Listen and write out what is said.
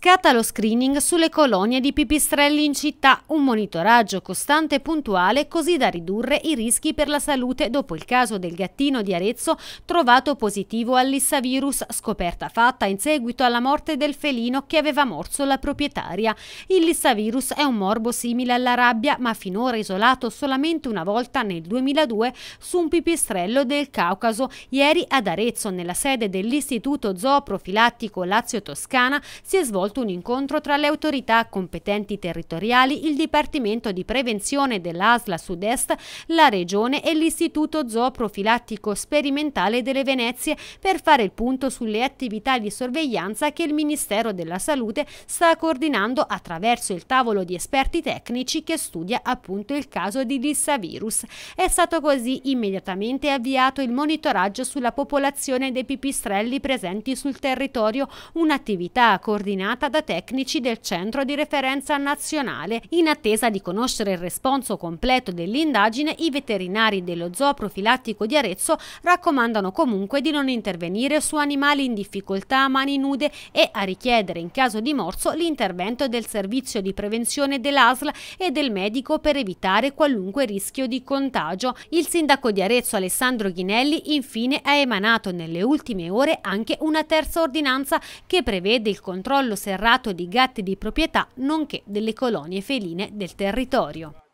Scatta lo screening sulle colonie di pipistrelli in città, un monitoraggio costante e puntuale così da ridurre i rischi per la salute dopo il caso del gattino di Arezzo trovato positivo all'issavirus, scoperta fatta in seguito alla morte del felino che aveva morso la proprietaria. Il lissavirus è un morbo simile alla rabbia ma finora isolato solamente una volta nel 2002 su un pipistrello del Caucaso. Ieri ad Arezzo, nella sede dell'Istituto Zooprofilattico Lazio Toscana, si è svolto svolto un incontro tra le autorità competenti territoriali, il Dipartimento di Prevenzione dell'ASLA Sud-Est, la Regione e l'Istituto Zooprofilattico Sperimentale delle Venezie per fare il punto sulle attività di sorveglianza che il Ministero della Salute sta coordinando attraverso il tavolo di esperti tecnici che studia appunto il caso di Lissavirus. È stato così immediatamente avviato il monitoraggio sulla popolazione dei pipistrelli presenti sul territorio, un'attività coordinata esaminata da tecnici del centro di referenza nazionale. In attesa di conoscere il responso completo dell'indagine, i veterinari dello zoo profilattico di Arezzo raccomandano comunque di non intervenire su animali in difficoltà a mani nude e a richiedere in caso di morso l'intervento del servizio di prevenzione dell'ASL e del medico per evitare qualunque rischio di contagio. Il sindaco di Arezzo Alessandro Ghinelli infine ha emanato nelle ultime ore anche una terza ordinanza che prevede il controllo serrato di gatti di proprietà, nonché delle colonie feline del territorio.